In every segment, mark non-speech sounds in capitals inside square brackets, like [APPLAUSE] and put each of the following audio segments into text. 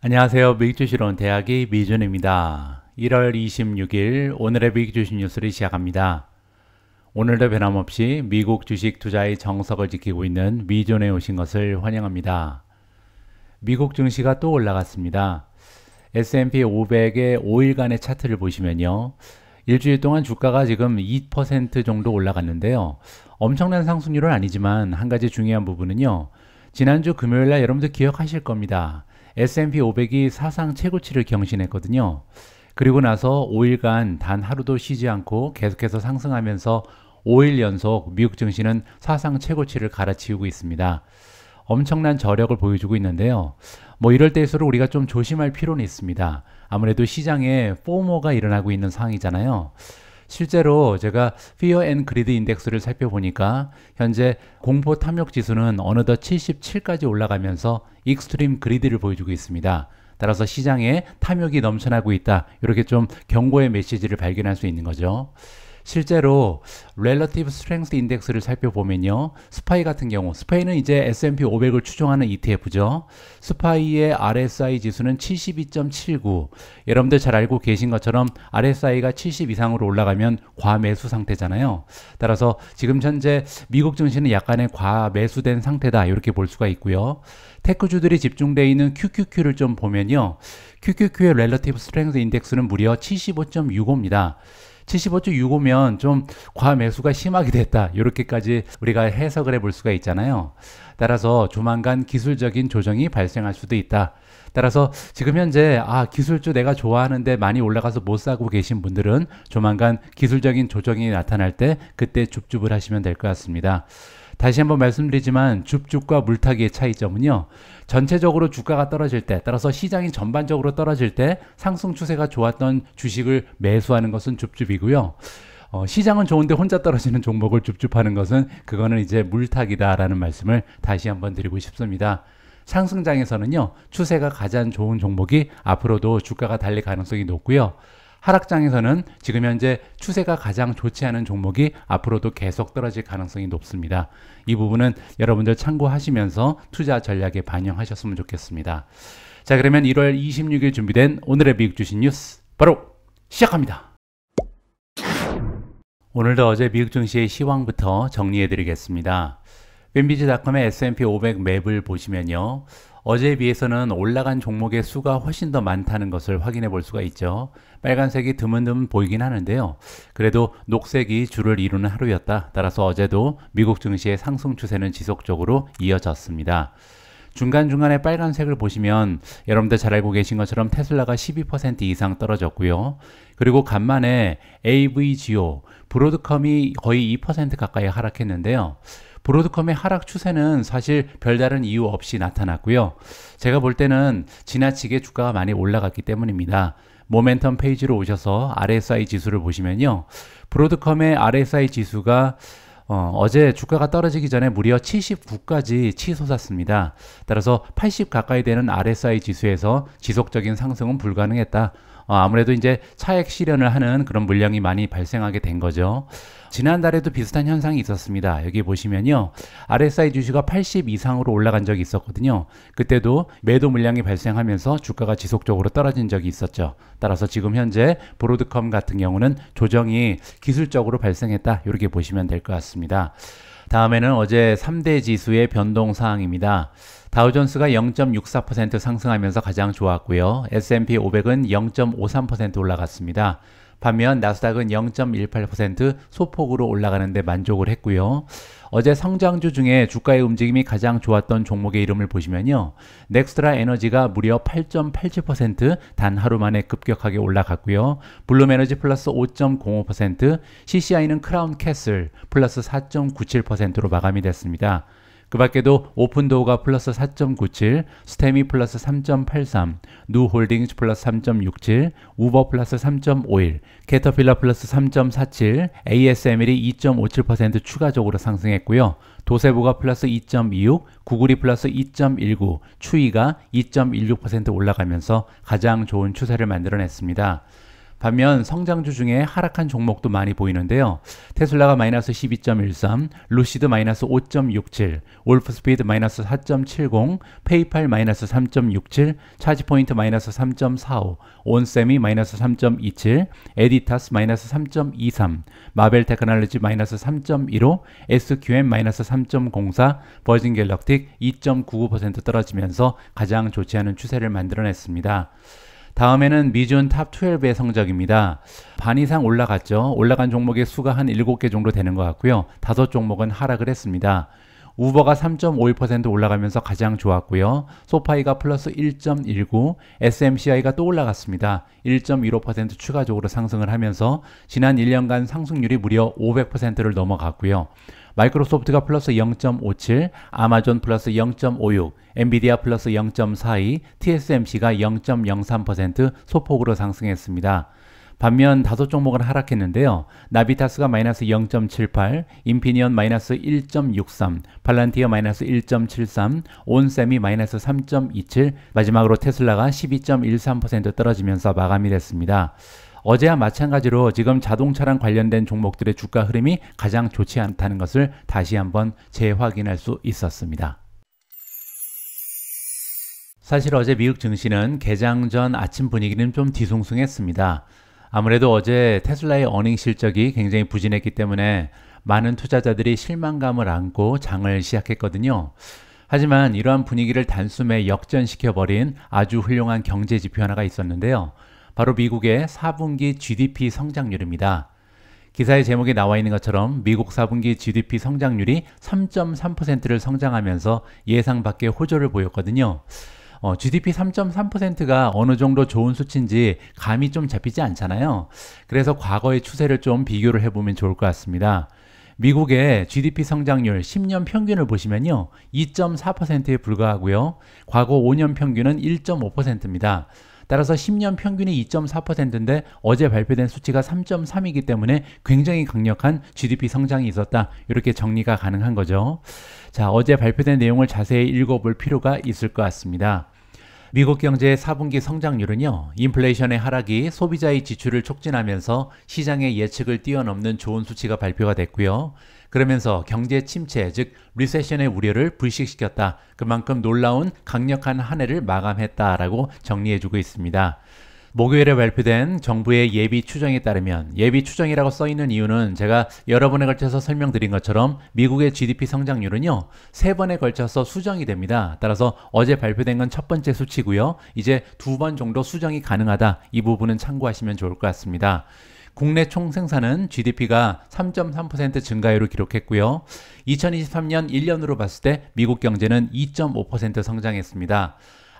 안녕하세요. 미주시론 대학의 미준입니다. 1월 26일 오늘의 미주시 뉴스를 시작합니다. 오늘도 변함없이 미국 주식 투자의 정석을 지키고 있는 미존에 오신 것을 환영합니다. 미국 증시가 또 올라갔습니다. S&P 500의 5일간의 차트를 보시면요. 일주일 동안 주가가 지금 2% 정도 올라갔는데요. 엄청난 상승률은 아니지만 한 가지 중요한 부분은요. 지난주 금요일 날 여러분들 기억하실 겁니다. S&P 500이 사상 최고치를 경신했거든요. 그리고 나서 5일간 단 하루도 쉬지 않고 계속해서 상승하면서 5일 연속 미국 증시는 사상 최고치를 갈아치우고 있습니다. 엄청난 저력을 보여주고 있는데요. 뭐 이럴 때일수록 우리가 좀 조심할 필요는 있습니다. 아무래도 시장에 포모가 일어나고 있는 상황이잖아요. 실제로 제가 Fear and Greed 인덱스를 살펴보니까 현재 공포 탐욕 지수는 어느덧 77까지 올라가면서 Extreme g r e e d 를 보여주고 있습니다. 따라서 시장에 탐욕이 넘쳐나고 있다. 이렇게 좀 경고의 메시지를 발견할 수 있는 거죠. 실제로 렐러티브 스트렝스 인덱스를 살펴보면요. 스파이 같은 경우 스파이는 이제 S&P 500을 추종하는 ETF죠. 스파이의 RSI 지수는 72.79. 여러분들 잘 알고 계신 것처럼 RSI가 70 이상으로 올라가면 과매수 상태잖아요. 따라서 지금 현재 미국 증시는 약간의 과매수된 상태다. 이렇게 볼 수가 있고요. 테크주들이 집중되어 있는 QQQ를 좀 보면요. QQQ의 렐러티브 스트렝스 인덱스는 무려 75.65입니다. 75.65면 좀 과매수가 심하게 됐다. 이렇게까지 우리가 해석을 해볼 수가 있잖아요. 따라서 조만간 기술적인 조정이 발생할 수도 있다. 따라서 지금 현재 아 기술주 내가 좋아하는데 많이 올라가서 못 사고 계신 분들은 조만간 기술적인 조정이 나타날 때 그때 줍줍을 하시면 될 것 같습니다. 다시 한번 말씀드리지만 줍줍과 물타기의 차이점은요. 전체적으로 주가가 떨어질 때 따라서 시장이 전반적으로 떨어질 때 상승 추세가 좋았던 주식을 매수하는 것은 줍줍이고요. 어, 시장은 좋은데 혼자 떨어지는 종목을 줍줍하는 것은 그거는 이제 물타기다라는 말씀을 다시 한번 드리고 싶습니다. 상승장에서는요 추세가 가장 좋은 종목이 앞으로도 주가가 달릴 가능성이 높고요. 하락장에서는 지금 현재 추세가 가장 좋지 않은 종목이 앞으로도 계속 떨어질 가능성이 높습니다. 이 부분은 여러분들 참고하시면서 투자 전략에 반영하셨으면 좋겠습니다. 자, 그러면 1월 26일 준비된 오늘의 미국 주식 뉴스 바로 시작합니다. 오늘도 어제 미국 증시의 시황부터 정리해드리겠습니다. 윈비지닷컴의 S&P 500 맵을 보시면요. 어제에 비해서는 올라간 종목의 수가 훨씬 더 많다는 것을 확인해 볼 수가 있죠. 빨간색이 드문드문 보이긴 하는데요. 그래도 녹색이 주를 이루는 하루였다. 따라서 어제도 미국 증시의 상승 추세는 지속적으로 이어졌습니다. 중간중간에 빨간색을 보시면 여러분들 잘 알고 계신 것처럼 테슬라가 12% 이상 떨어졌고요. 그리고 간만에 AVGO, 브로드컴이 거의 2% 가까이 하락했는데요. 브로드컴의 하락 추세는 사실 별다른 이유 없이 나타났고요. 제가 볼 때는 지나치게 주가가 많이 올라갔기 때문입니다. 모멘텀 페이지로 오셔서 RSI 지수를 보시면요. 브로드컴의 RSI 지수가 어, 제 주가가 떨어지기 전에 무려 79까지 치솟았습니다. 따라서 80 가까이 되는 RSI 지수에서 지속적인 상승은 불가능했다. 어, 아무래도 이제 차액 실현을 하는 그런 물량이 많이 발생하게 된 거죠. 지난달에도 비슷한 현상이 있었습니다. 여기 보시면요. RSI 주시가 80 이상으로 올라간 적이 있었거든요. 그때도 매도 물량이 발생하면서 주가가 지속적으로 떨어진 적이 있었죠. 따라서 지금 현재 브로드컴 같은 경우는 조정이 기술적으로 발생했다. 이렇게 보시면 될 것 같습니다. 다음에는 어제 3대 지수의 변동 사항입니다. 다우존스가 0.64% 상승하면서 가장 좋았고요. S&P 500은 0.53% 올라갔습니다. 반면 나스닥은 0.18% 소폭으로 올라가는데 만족을 했고요. 어제 성장주 중에 주가의 움직임이 가장 좋았던 종목의 이름을 보시면요. 넥스트라 에너지가 무려 8.87%단 하루 만에 급격하게 올라갔고요. 블룸 에너지 플러스 5.05%, CCI는 크라운 캐슬 플러스 4.97%로 마감이 됐습니다. 그 밖에도 오픈도어가 플러스 4.97, 스테미 플러스 3.83, 누홀딩스 플러스 3.67, 우버 플러스 3.51, 캐터필러 플러스 3.47, ASML이 2.57% 추가적으로 상승했고요. 도세부가 플러스 2.26, 구글이 플러스 2.19, 추위가2.16% 올라가면서 가장 좋은 추세를 만들어냈습니다. 반면 성장주 중에 하락한 종목도 많이 보이는데요. 테슬라가 마이너스 12.13, 루시드 마이너스 5.67, 올프스피드 마이너스 4.70, 페이팔 마이너스 3.67, 차지포인트 마이너스 3.45, 온셈이 마이너스 3.27, 에디타스 마이너스 3.23, 마벨 테크놀로지 마이너스 3.15, SQM 마이너스 3.04, 버진 갤럭틱 2.99% 떨어지면서 가장 좋지 않은 추세를 만들어냈습니다. 다음에는 미준 탑12의 성적입니다. 반 이상 올라갔죠. 올라간 종목의 수가 한 7개 정도 되는 것 같고요. 5 종목은 하락을 했습니다. 우버가 3.51% 올라가면서 가장 좋았고요. 소파이가 플러스 1.19, SMCI가 또 올라갔습니다. 1.15% 추가적으로 상승을 하면서 지난 1년간 상승률이 무려 500%를 넘어갔고요. 마이크로소프트가 플러스 0.57, 아마존 플러스 0.56, 엔비디아 플러스 0.42, TSMC가 0.03% 소폭으로 상승했습니다. 반면 다섯 종목은 하락했는데요. 나비타스가 마이너스 0.78, 인피니언 마이너스 1.63, 팔란티어 마이너스 1.73, 온셈이 마이너스 3.27, 마지막으로 테슬라가 12.13% 떨어지면서 마감이 됐습니다. 어제와 마찬가지로 지금 자동차랑 관련된 종목들의 주가 흐름이 가장 좋지 않다는 것을 다시 한번 재확인할 수 있었습니다. 사실 어제 미국 증시는 개장 전 아침 분위기는 좀 뒤숭숭했습니다. 아무래도 어제 테슬라의 어닝 실적이 굉장히 부진했기 때문에 많은 투자자들이 실망감을 안고 장을 시작했거든요. 하지만 이러한 분위기를 단숨에 역전시켜버린 아주 훌륭한 경제 지표 하나가 있었는데요. 바로 미국의 4분기 GDP 성장률입니다. 기사의 제목에 나와 있는 것처럼 미국 4분기 GDP 성장률이 3.3%를 성장하면서 예상 밖의 호조를 보였거든요. 어, GDP 3.3%가 어느 정도 좋은 수치인지 감이 좀 잡히지 않잖아요. 그래서 과거의 추세를 좀 비교를 해보면 좋을 것 같습니다. 미국의 GDP 성장률 10년 평균을 보시면요. 2.4%에 불과하고요. 과거 5년 평균은 1.5%입니다. 따라서 10년 평균이 2.4%인데 어제 발표된 수치가 3.3이기 때문에 굉장히 강력한 GDP 성장이 있었다. 이렇게 정리가 가능한 거죠. 자, 어제 발표된 내용을 자세히 읽어볼 필요가 있을 것 같습니다. 미국 경제의 4분기 성장률은요, 인플레이션의 하락이 소비자의 지출을 촉진하면서 시장의 예측을 뛰어넘는 좋은 수치가 발표가 됐고요. 그러면서 경제 침체, 즉 리세션의 우려를 불식시켰다. 그만큼 놀라운 강력한 한 해를 마감했다라고 정리해주고 있습니다. 목요일에 발표된 정부의 예비 추정에 따르면 예비 추정이라고 써 있는 이유는 제가 여러 번에 걸쳐서 설명드린 것처럼 미국의 GDP 성장률은요 세 번에 걸쳐서 수정이 됩니다. 따라서 어제 발표된 건 첫 번째 수치고요. 이제 두 번 정도 수정이 가능하다. 이 부분은 참고하시면 좋을 것 같습니다. 국내 총생산은 GDP가 3.3% 증가율을 기록했고요. 2023년 1년으로 봤을 때 미국 경제는 2.5% 성장했습니다.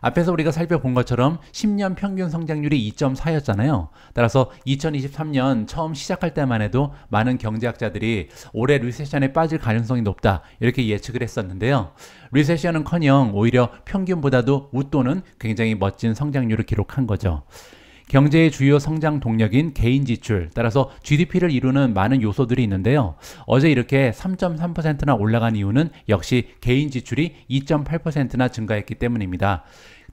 앞에서 우리가 살펴본 것처럼 10년 평균 성장률이 2.4였잖아요. 따라서 2023년 처음 시작할 때만 해도 많은 경제학자들이 올해 리세션에 빠질 가능성이 높다 이렇게 예측을 했었는데요. 리세션은커녕 오히려 평균보다도 웃도는 굉장히 멋진 성장률을 기록한 거죠. 경제의 주요 성장 동력인 개인 지출, 따라서 GDP를 이루는 많은 요소들이 있는데요. 어제 이렇게 3.3%나 올라간 이유는 역시 개인 지출이 2.8%나 증가했기 때문입니다.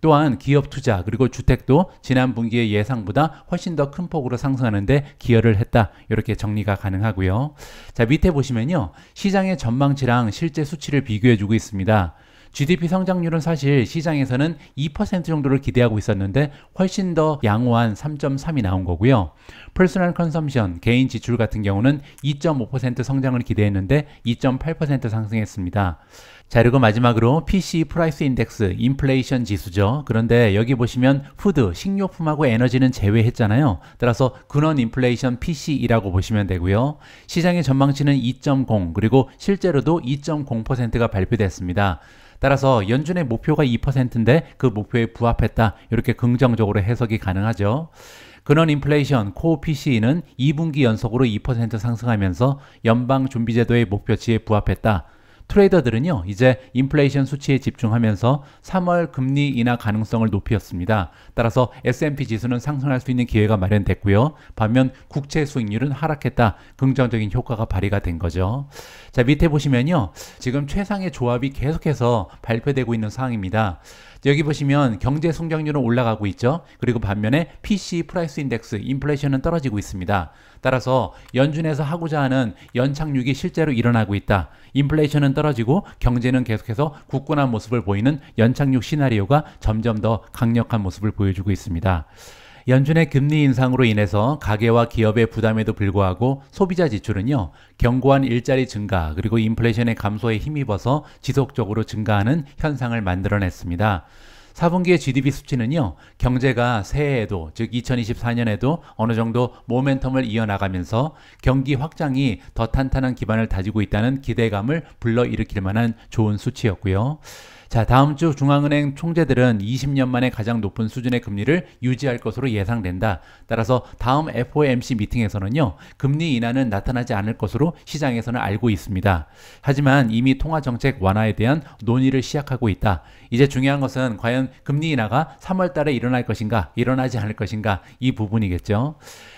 또한 기업 투자 그리고 주택도 지난 분기의 예상보다 훨씬 더 큰 폭으로 상승하는데 기여를 했다. 이렇게 정리가 가능하고요. 자, 밑에 보시면요. 시장의 전망치랑 실제 수치를 비교해 주고 있습니다. GDP 성장률은 사실 시장에서는 2% 정도를 기대하고 있었는데 훨씬 더 양호한 3.3이 나온 거고요. 퍼스널 컨섬션, 개인 지출 같은 경우는 2.5% 성장을 기대했는데 2.8% 상승했습니다. 자 그리고 마지막으로 PCE 프라이스 인덱스 인플레이션 지수죠. 그런데 여기 보시면 푸드, 식료품하고 에너지는 제외했잖아요. 따라서 근원 인플레이션 p c 이라고 보시면 되고요. 시장의 전망치는 2.0 그리고 실제로도 2.0%가 발표됐습니다. 따라서 연준의 목표가 2%인데 그 목표에 부합했다. 이렇게 긍정적으로 해석이 가능하죠. 근원 인플레이션 코어 p c 는 2분기 연속으로 2% 상승하면서 연방준비제도의 목표치에 부합했다. 트레이더들은요, 이제 인플레이션 수치에 집중하면서 3월 금리 인하 가능성을 높였습니다. 따라서 S&P 지수는 상승할 수 있는 기회가 마련됐고요. 반면 국채 수익률은 하락했다. 긍정적인 효과가 발휘가 된 거죠. 자, 밑에 보시면요. 지금 최상의 조합이 계속해서 발표되고 있는 상황입니다. 여기 보시면 경제 성장률은 올라가고 있죠. 그리고 반면에 PC 프라이스 인덱스 인플레이션은 떨어지고 있습니다. 따라서 연준에서 하고자 하는 연착륙이 실제로 일어나고 있다. 인플레이션은 떨어지고 경제는 계속해서 굳건한 모습을 보이는 연착륙 시나리오가 점점 더 강력한 모습을 보여주고 있습니다. 연준의 금리 인상으로 인해서 가계와 기업의 부담에도 불구하고 소비자 지출은요, 견고한 일자리 증가 그리고 인플레이션의 감소에 힘입어서 지속적으로 증가하는 현상을 만들어냈습니다. 4분기의 GDP 수치는요, 경제가 새해에도, 즉 2024년에도 어느 정도 모멘텀을 이어나가면서 경기 확장이 더 탄탄한 기반을 다지고 있다는 기대감을 불러일으킬 만한 좋은 수치였고요. 자, 다음 주 중앙은행 총재들은 20년 만에 가장 높은 수준의 금리를 유지할 것으로 예상된다. 따라서 다음 FOMC 미팅에서는요, 금리 인하는 나타나지 않을 것으로 시장에서는 알고 있습니다. 하지만 이미 통화 정책 완화에 대한 논의를 시작하고 있다. 이제 중요한 것은 과연 금리 인하가 3월 달에 일어날 것인가, 일어나지 않을 것인가 이 부분이겠죠.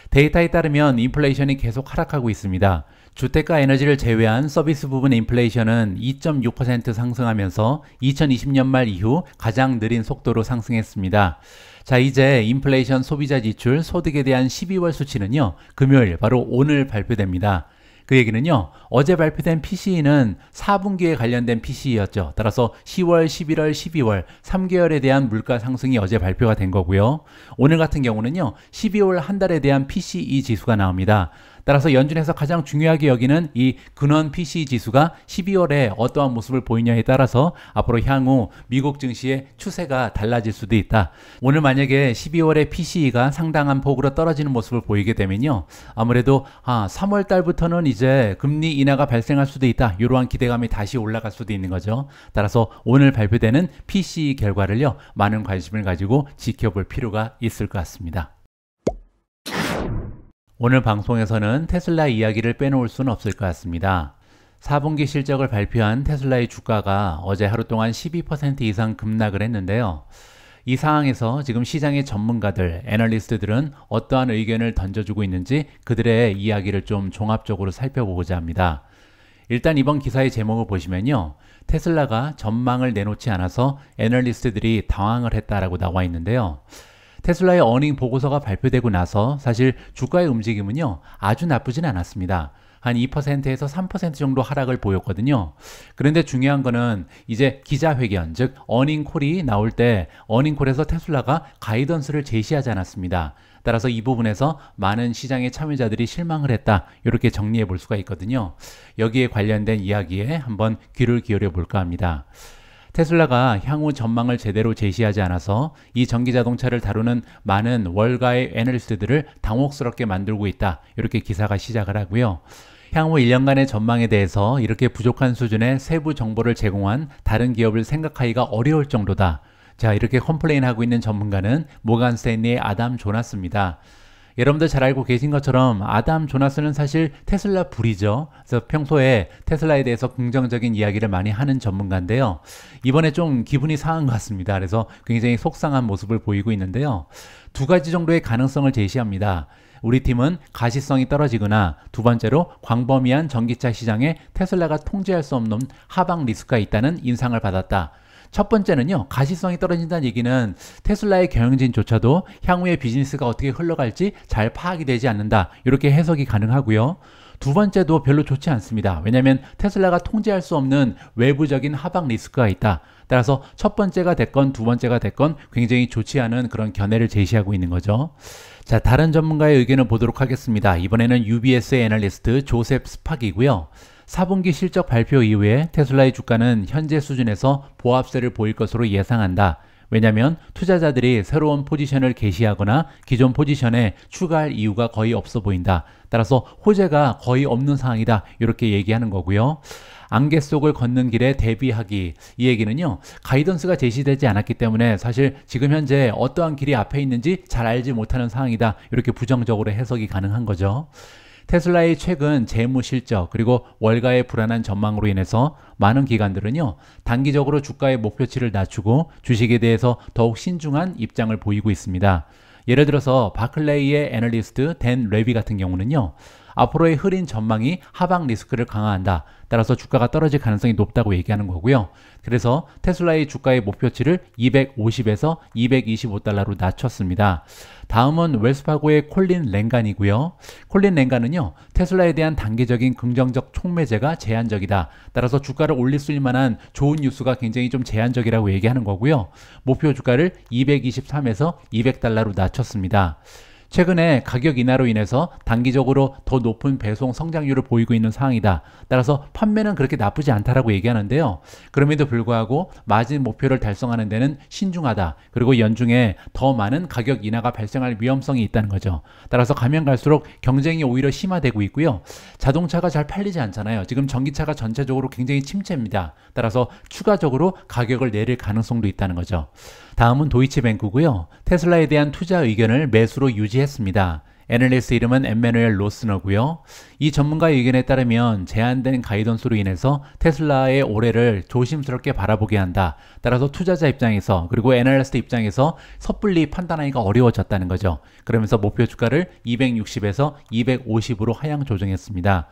데이터에 따르면 인플레이션이 계속 하락하고 있습니다. 주택가 에너지를 제외한 서비스 부분 인플레이션은 2.6% 상승하면서 2020년 말 이후 가장 느린 속도로 상승했습니다. 자, 이제 인플레이션 소비자 지출 소득에 대한 12월 수치는요, 금요일, 바로 오늘 발표됩니다. 그 얘기는요, 어제 발표된 PCE는 4분기에 관련된 PCE였죠. 따라서 10월, 11월, 12월 3개월에 대한 물가 상승이 어제 발표가 된 거고요. 오늘 같은 경우는요, 12월 한 달에 대한 PCE 지수가 나옵니다. 따라서 연준에서 가장 중요하게 여기는 이 근원 PC 지수가 12월에 어떠한 모습을 보이냐에 따라서 앞으로 향후 미국 증시의 추세가 달라질 수도 있다. 오늘 만약에 12월에 PCE가 상당한 폭으로 떨어지는 모습을 보이게 되면요. 아무래도 아, 3월 달부터는 이제 금리 인하가 발생할 수도 있다. 이러한 기대감이 다시 올라갈 수도 있는 거죠. 따라서 오늘 발표되는 PCE 결과를요. 많은 관심을 가지고 지켜볼 필요가 있을 것 같습니다. 오늘 방송에서는 테슬라 이야기를 빼놓을 수는 없을 것 같습니다. 4분기 실적을 발표한 테슬라의 주가가 어제 하루 동안 12% 이상 급락을 했는데요. 이 상황에서 지금 시장의 전문가들, 애널리스트들은 어떠한 의견을 던져주고 있는지 그들의 이야기를 좀 종합적으로 살펴보고자 합니다. 일단 이번 기사의 제목을 보시면요. 테슬라가 전망을 내놓지 않아서 애널리스트들이 당황을 했다라고 나와 있는데요. 테슬라의 어닝 보고서가 발표되고 나서 사실 주가의 움직임은요, 아주 나쁘진 않았습니다. 한 2%에서 3% 정도 하락을 보였거든요. 그런데 중요한 거는 이제 기자회견, 즉 어닝콜이 나올 때 어닝콜에서 테슬라가 가이던스를 제시하지 않았습니다. 따라서 이 부분에서 많은 시장의 참여자들이 실망을 했다. 이렇게 정리해 볼 수가 있거든요. 여기에 관련된 이야기에 한번 귀를 기울여 볼까 합니다. 테슬라가 향후 전망을 제대로 제시하지 않아서 이 전기 자동차를 다루는 많은 월가의 애널리스트들을 당혹스럽게 만들고 있다. 이렇게 기사가 시작을 하고요. 향후 1년간의 전망에 대해서 이렇게 부족한 수준의 세부 정보를 제공한 다른 기업을 생각하기가 어려울 정도다. 자, 이렇게 컴플레인하고 있는 전문가는 모간 스탠리의 아담 조나스입니다. 여러분들 잘 알고 계신 것처럼 아담 조나스는 사실 테슬라 불이죠. 그래서 평소에 테슬라에 대해서 긍정적인 이야기를 많이 하는 전문가인데요. 이번에 좀 기분이 상한 것 같습니다. 그래서 굉장히 속상한 모습을 보이고 있는데요. 두 가지 정도의 가능성을 제시합니다. 우리 팀은 가시성이 떨어지거나 두 번째로 광범위한 전기차 시장에 테슬라가 통제할 수 없는 하방 리스크가 있다는 인상을 받았다. 첫 번째는요, 가시성이 떨어진다는 얘기는 테슬라의 경영진조차도 향후의 비즈니스가 어떻게 흘러갈지 잘 파악이 되지 않는다. 이렇게 해석이 가능하고요. 두 번째도 별로 좋지 않습니다. 왜냐하면 테슬라가 통제할 수 없는 외부적인 하방 리스크가 있다. 따라서 첫 번째가 됐건 두 번째가 됐건 굉장히 좋지 않은 그런 견해를 제시하고 있는 거죠. 자, 다른 전문가의 의견을 보도록 하겠습니다. 이번에는 UBS의 애널리스트 조셉 스팍이고요. 4분기 실적 발표 이후에 테슬라의 주가는 현재 수준에서 보합세를 보일 것으로 예상한다. 왜냐면 투자자들이 새로운 포지션을 개시하거나 기존 포지션에 추가할 이유가 거의 없어 보인다. 따라서 호재가 거의 없는 상황이다. 이렇게 얘기하는 거고요. 안개 속을 걷는 길에 대비하기 이 얘기는요 가이던스가 제시되지 않았기 때문에 사실 지금 현재 어떠한 길이 앞에 있는지 잘 알지 못하는 상황이다 이렇게 부정적으로 해석이 가능한 거죠 테슬라의 최근 재무 실적 그리고 월가의 불안한 전망으로 인해서 많은 기관들은요 단기적으로 주가의 목표치를 낮추고 주식에 대해서 더욱 신중한 입장을 보이고 있습니다. 예를 들어서 바클레이의 애널리스트 댄 레비 같은 경우는요 앞으로의 흐린 전망이 하방 리스크를 강화한다. 따라서 주가가 떨어질 가능성이 높다고 얘기하는 거고요. 그래서 테슬라의 주가의 목표치를 250에서 225달러로 낮췄습니다. 다음은 웰스파고의 콜린 랭간이고요. 콜린 랭간은요. 테슬라에 대한 단기적인 긍정적 촉매제가 제한적이다. 따라서 주가를 올릴 수 있는 만한 좋은 뉴스가 굉장히 좀 제한적이라고 얘기하는 거고요. 목표 주가를 223에서 200달러로 낮췄습니다. 최근에 가격 인하로 인해서 단기적으로 더 높은 배송 성장률을 보이고 있는 상황이다. 따라서 판매는 그렇게 나쁘지 않다라고 얘기하는데요. 그럼에도 불구하고 마진 목표를 달성하는 데는 신중하다. 그리고 연중에 더 많은 가격 인하가 발생할 위험성이 있다는 거죠. 따라서 가면 갈수록 경쟁이 오히려 심화되고 있고요. 자동차가 잘 팔리지 않잖아요. 지금 전기차가 전체적으로 굉장히 침체입니다. 따라서 추가적으로 가격을 내릴 가능성도 있다는 거죠. 다음은 도이치뱅크고요. 테슬라에 대한 투자 의견을 매수로 유지했습니다. 애널리스트 이름은 엠메누엘 로스너고요. 이 전문가의 견에 따르면 제한된 가이던스로 인해서 테슬라의 올해를 조심스럽게 바라보게 한다. 따라서 투자자 입장에서 그리고 애널리스트 입장에서 섣불리 판단하기가 어려워졌다는 거죠. 그러면서 목표 주가를 260에서 250으로 하향 조정했습니다.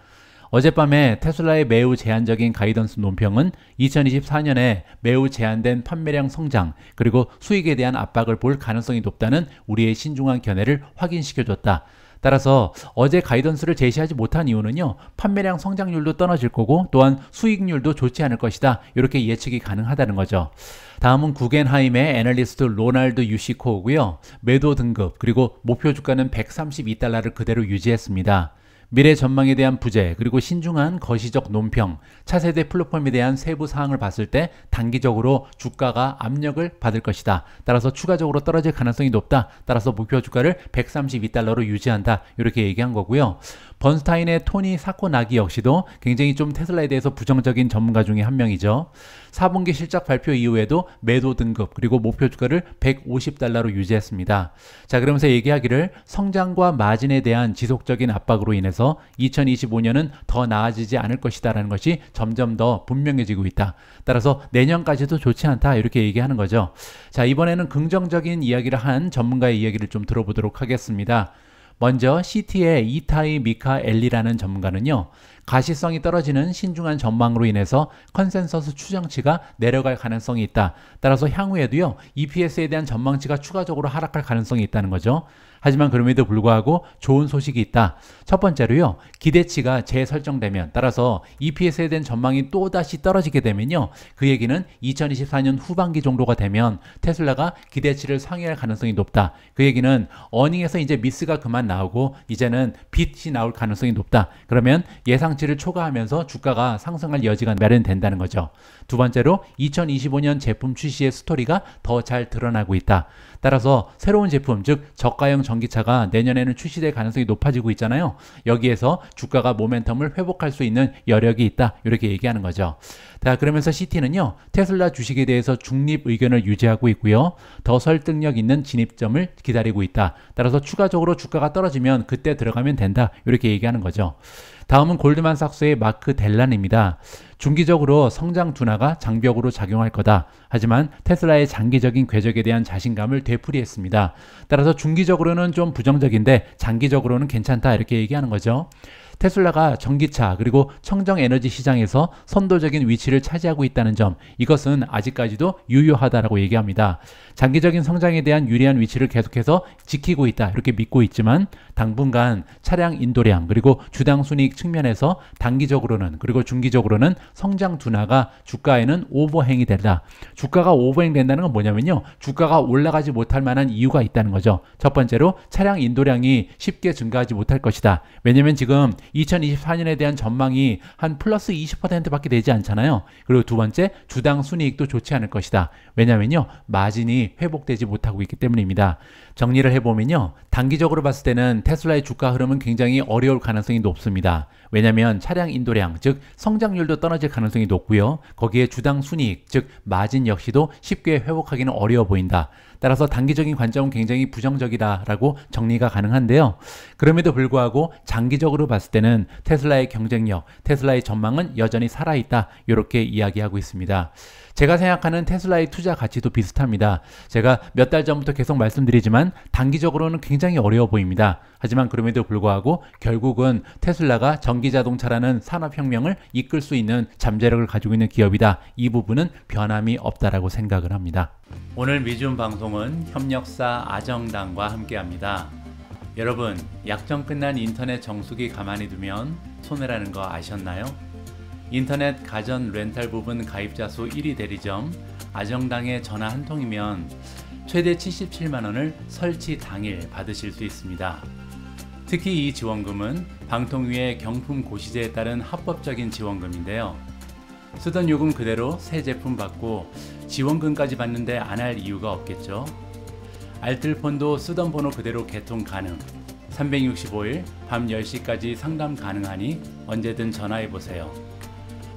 어젯밤에 테슬라의 매우 제한적인 가이던스 논평은 2024년에 매우 제한된 판매량 성장 그리고 수익에 대한 압박을 볼 가능성이 높다는 우리의 신중한 견해를 확인시켜줬다. 따라서 어제 가이던스를 제시하지 못한 이유는요 판매량 성장률도 떨어질 거고 또한 수익률도 좋지 않을 것이다 이렇게 예측이 가능하다는 거죠 다음은 구겐하임의 애널리스트 로날드 유시코고요 매도 등급 그리고 목표 주가는 132달러를 그대로 유지했습니다 미래 전망에 대한 부재, 그리고 신중한 거시적 논평, 차세대 플랫폼에 대한 세부 사항을 봤을 때 단기적으로 주가가 압력을 받을 것이다. 따라서 추가적으로 떨어질 가능성이 높다. 따라서 목표 주가를 132달러로 유지한다. 이렇게 얘기한 거고요. 번스타인의 토니 사코나기 역시도 굉장히 좀 테슬라에 대해서 부정적인 전문가 중에 한 명이죠. 4분기 실적 발표 이후에도 매도 등급 그리고 목표 주가를 150달러로 유지했습니다. 자 그러면서 얘기하기를 성장과 마진에 대한 지속적인 압박으로 인해서 2025년은 더 나아지지 않을 것이다 라는 것이 점점 더 분명해지고 있다. 따라서 내년까지도 좋지 않다 이렇게 얘기하는 거죠. 자 이번에는 긍정적인 이야기를 한 전문가의 이야기를 좀 들어보도록 하겠습니다. 먼저 CT의 이타이 미카 엘리라는 전문가는요. 가시성이 떨어지는 신중한 전망으로 인해서 컨센서스 추정치가 내려갈 가능성이 있다. 따라서 향후에도요. EPS에 대한 전망치가 추가적으로 하락할 가능성이 있다는 거죠. 하지만 그럼에도 불구하고 좋은 소식이 있다. 첫 번째로요. 기대치가 재설정되면 따라서 EPS에 대한 전망이 또다시 떨어지게 되면요. 그 얘기는 2024년 후반기 정도가 되면 테슬라가 기대치를 상회할 가능성이 높다. 그 얘기는 어닝에서 이제 미스가 그만 나오고 이제는 빛이 나올 가능성이 높다. 그러면 예상치를 초과하면서 주가가 상승할 여지가 마련된다는 거죠. 두 번째로 2025년 제품 출시의 스토리가 더 잘 드러나고 있다. 따라서 새로운 제품 즉 저가형 전기차가 내년에는 출시될 가능성이 높아지고 있잖아요. 여기에서 주가가 모멘텀을 회복할 수 있는 여력이 있다. 이렇게 얘기하는 거죠. 자, 그러면서 시티는요 테슬라 주식에 대해서 중립 의견을 유지하고 있고요. 더 설득력 있는 진입점을 기다리고 있다. 따라서 추가적으로 주가가 떨어지면 그때 들어가면 된다. 이렇게 얘기하는 거죠. 다음은 골드만삭스의 마크 델란입니다. 중기적으로 성장 둔화가 장벽으로 작용할 거다. 하지만 테슬라의 장기적인 궤적에 대한 자신감을 되풀이했습니다. 따라서 중기적으로는 좀 부정적인데 장기적으로는 괜찮다 이렇게 얘기하는 거죠. 테슬라가 전기차 그리고 청정 에너지 시장에서 선도적인 위치를 차지하고 있다는 점 이것은 아직까지도 유효하다라고 얘기합니다. 장기적인 성장에 대한 유리한 위치를 계속해서 지키고 있다 이렇게 믿고 있지만 당분간 차량 인도량 그리고 주당 순이익 측면에서 단기적으로는 그리고 중기적으로는 성장 둔화가 주가에는 오버행이 된다. 주가가 오버행 된다는 건 뭐냐면요. 주가가 올라가지 못할 만한 이유가 있다는 거죠. 첫 번째로 차량 인도량이 쉽게 증가하지 못할 것이다. 왜냐면 지금 2024년에 대한 전망이 한 플러스 20%밖에 되지 않잖아요. 그리고 두 번째, 주당 순이익도 좋지 않을 것이다. 왜냐면요. 마진이 회복되지 못하고 있기 때문입니다. 정리를 해보면요. 단기적으로 봤을 때는 테슬라의 주가 흐름은 굉장히 어려울 가능성이 높습니다. 왜냐하면 차량 인도량, 즉 성장률도 떨어질 가능성이 높고요. 거기에 주당 순이익, 즉 마진 역시도 쉽게 회복하기는 어려워 보인다. 따라서 단기적인 관점은 굉장히 부정적이다라고 정리가 가능한데요. 그럼에도 불구하고 장기적으로 봤을 때는 테슬라의 경쟁력, 테슬라의 전망은 여전히 살아있다. 이렇게 이야기하고 있습니다. 제가 생각하는 테슬라의 투자 가치도 비슷합니다. 제가 몇 달 전부터 계속 말씀드리지만 단기적으로는 굉장히 어려워 보입니다. 하지만 그럼에도 불구하고 결국은 테슬라가 전기 자동차라는 산업혁명을 이끌 수 있는 잠재력을 가지고 있는 기업이다. 이 부분은 변함이 없다라고 생각을 합니다. 오늘 미준 방송은 협력사 아정당과 함께합니다. 여러분, 약정 끝난 인터넷 정수기 가만히 두면 손해라는 거 아셨나요? 인터넷 가전 렌탈 부분 가입자 수 1위 대리점 아정당의 전화 한 통이면 최대 77만원을 설치 당일 받으실 수 있습니다. 특히 이 지원금은 방통위의 경품 고시제에 따른 합법적인 지원금인데요. 쓰던 요금 그대로 새 제품 받고 지원금까지 받는데 안 할 이유가 없겠죠. 알뜰폰도 쓰던 번호 그대로 개통 가능. 365일 밤 10시까지 상담 가능하니 언제든 전화해보세요.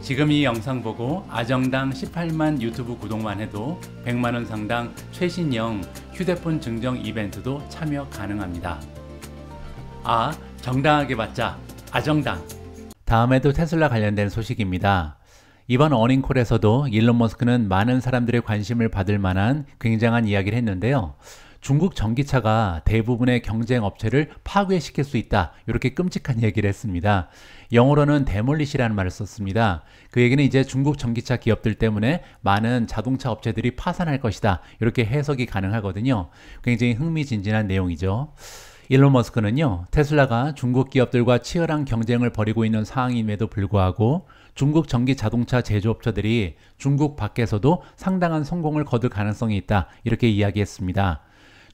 지금 이 영상 보고 아정당 18만 유튜브 구독만 해도 100만원 상당 최신형 휴대폰 증정 이벤트도 참여 가능합니다. 아, 정당하게 받자. 아정당. 다음에도 테슬라 관련된 소식입니다. 이번 어닝콜에서도 일론 머스크는 많은 사람들의 관심을 받을 만한 굉장한 이야기를 했는데요. 중국 전기차가 대부분의 경쟁 업체를 파괴시킬 수 있다. 이렇게 끔찍한 얘기를 했습니다. 영어로는 데몰리시라는 말을 썼습니다. 그 얘기는 이제 중국 전기차 기업들 때문에 많은 자동차 업체들이 파산할 것이다. 이렇게 해석이 가능하거든요. 굉장히 흥미진진한 내용이죠. 일론 머스크는요, 테슬라가 중국 기업들과 치열한 경쟁을 벌이고 있는 상황임에도 불구하고 중국 전기 자동차 제조업체들이 중국 밖에서도 상당한 성공을 거둘 가능성이 있다. 이렇게 이야기했습니다.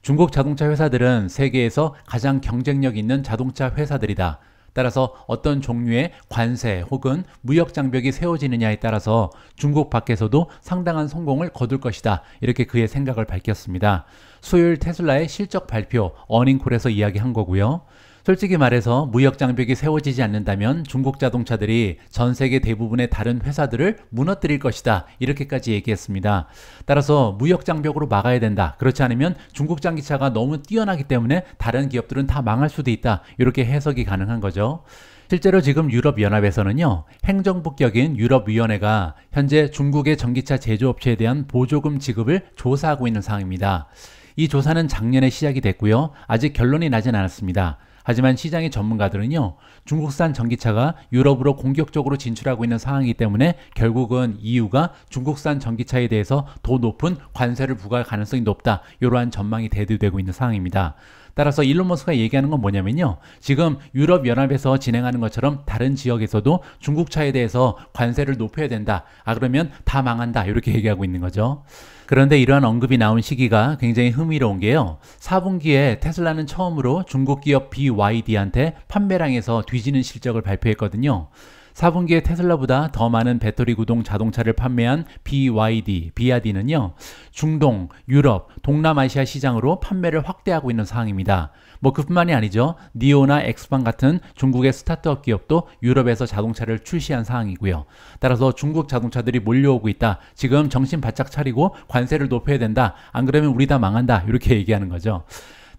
중국 자동차 회사들은 세계에서 가장 경쟁력 있는 자동차 회사들이다. 따라서 어떤 종류의 관세 혹은 무역 장벽이 세워지느냐에 따라서 중국 밖에서도 상당한 성공을 거둘 것이다. 이렇게 그의 생각을 밝혔습니다. 수요일 테슬라의 실적 발표 어닝콜에서 이야기한 거고요. 솔직히 말해서 무역 장벽이 세워지지 않는다면 중국 자동차들이 전 세계 대부분의 다른 회사들을 무너뜨릴 것이다. 이렇게까지 얘기했습니다. 따라서 무역 장벽으로 막아야 된다. 그렇지 않으면 중국 장기차가 너무 뛰어나기 때문에 다른 기업들은 다 망할 수도 있다. 이렇게 해석이 가능한 거죠. 실제로 지금 유럽연합에서는요, 행정부격인 유럽위원회가 현재 중국의 전기차 제조업체에 대한 보조금 지급을 조사하고 있는 상황입니다. 이 조사는 작년에 시작이 됐고요, 아직 결론이 나진 않았습니다. 하지만 시장의 전문가들은요, 중국산 전기차가 유럽으로 공격적으로 진출하고 있는 상황이기 때문에 결국은 EU가 중국산 전기차에 대해서 더 높은 관세를 부과할 가능성이 높다. 이러한 전망이 대두되고 있는 상황입니다. 따라서 일론 머스크가 얘기하는 건 뭐냐면요. 지금 유럽 연합에서 진행하는 것처럼 다른 지역에서도 중국차에 대해서 관세를 높여야 된다. 아 그러면 다 망한다. 이렇게 [LAUGHS] 얘기하고 있는 거죠. 그런데 이러한 언급이 나온 시기가 굉장히 흥미로운 게요. 4분기에 테슬라는 처음으로 중국 기업 BYD한테 판매량에서 뒤지는 실적을 발표했거든요. 4분기에 테슬라보다 더 많은 배터리 구동 자동차를 판매한 BYD, BYD는요. 중동, 유럽, 동남아시아 시장으로 판매를 확대하고 있는 상황입니다. 뭐 그뿐만이 아니죠. 니오나 엑스팡 같은 중국의 스타트업 기업도 유럽에서 자동차를 출시한 상황이고요. 따라서 중국 자동차들이 몰려오고 있다. 지금 정신 바짝 차리고 관세를 높여야 된다. 안 그러면 우리 다 망한다. 이렇게 얘기하는 거죠.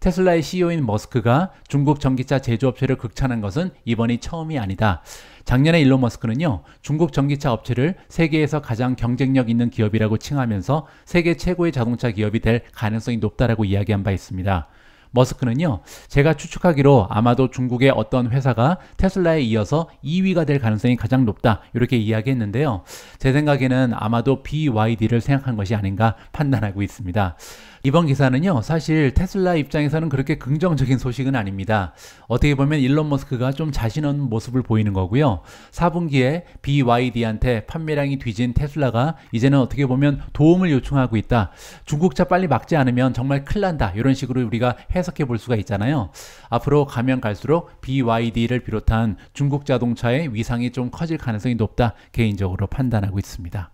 테슬라의 CEO인 머스크가 중국 전기차 제조업체를 극찬한 것은 이번이 처음이 아니다. 작년에 일론 머스크는요, 중국 전기차 업체를 세계에서 가장 경쟁력 있는 기업이라고 칭하면서 세계 최고의 자동차 기업이 될 가능성이 높다라고 이야기한 바 있습니다. 머스크는요, 제가 추측하기로 아마도 중국의 어떤 회사가 테슬라에 이어서 2위가 될 가능성이 가장 높다, 이렇게 이야기했는데요. 제 생각에는 아마도 BYD를 생각한 것이 아닌가 판단하고 있습니다. 이번 기사는요, 사실 테슬라 입장에서는 그렇게 긍정적인 소식은 아닙니다. 어떻게 보면 일론 머스크가 좀 자신 없는 모습을 보이는 거고요. 4분기에 BYD한테 판매량이 뒤진 테슬라가 이제는 어떻게 보면 도움을 요청하고 있다. 중국차 빨리 막지 않으면 정말 큰일 난다. 이런 식으로 우리가 해석해 볼 수가 있잖아요. 앞으로 가면 갈수록 BYD를 비롯한 중국 자동차의 위상이 좀 커질 가능성이 높다. 개인적으로 판단하고 있습니다.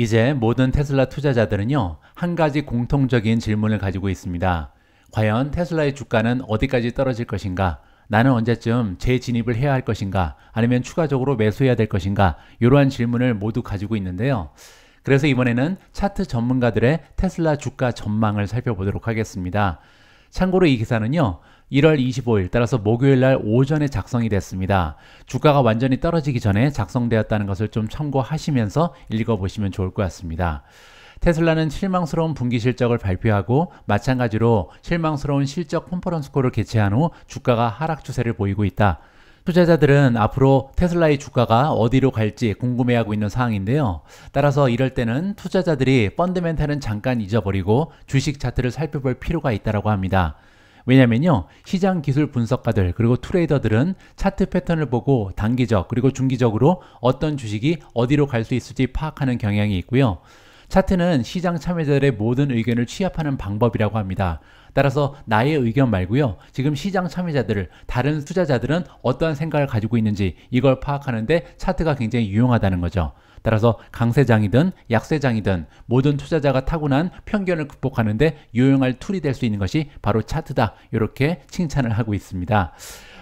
이제 모든 테슬라 투자자들은요, 한 가지 공통적인 질문을 가지고 있습니다. 과연 테슬라의 주가는 어디까지 떨어질 것인가? 나는 언제쯤 재진입을 해야 할 것인가? 아니면 추가적으로 매수해야 될 것인가? 이러한 질문을 모두 가지고 있는데요. 그래서 이번에는 차트 전문가들의 테슬라 주가 전망을 살펴보도록 하겠습니다. 참고로 이 기사는요, 1월 25일 따라서 목요일 날 오전에 작성이 됐습니다. 주가가 완전히 떨어지기 전에 작성되었다는 것을 좀 참고하시면서 읽어보시면 좋을 것 같습니다. 테슬라는 실망스러운 분기 실적을 발표하고 마찬가지로 실망스러운 실적 컨퍼런스 콜을 개최한 후 주가가 하락 추세를 보이고 있다. 투자자들은 앞으로 테슬라의 주가가 어디로 갈지 궁금해하고 있는 상황인데요. 따라서 이럴 때는 투자자들이 펀드멘탈은 잠깐 잊어버리고 주식 차트를 살펴볼 필요가 있다고 합니다. 왜냐면요. 시장 기술 분석가들 그리고 트레이더들은 차트 패턴을 보고 단기적 그리고 중기적으로 어떤 주식이 어디로 갈 수 있을지 파악하는 경향이 있고요. 차트는 시장 참여자들의 모든 의견을 취합하는 방법이라고 합니다. 따라서 나의 의견 말고요. 지금 시장 참여자들 다른 투자자들은 어떠한 생각을 가지고 있는지 이걸 파악하는데 차트가 굉장히 유용하다는 거죠. 따라서 강세장이든 약세장이든 모든 투자자가 타고난 편견을 극복하는데 유용할 툴이 될 수 있는 것이 바로 차트다. 이렇게 칭찬을 하고 있습니다.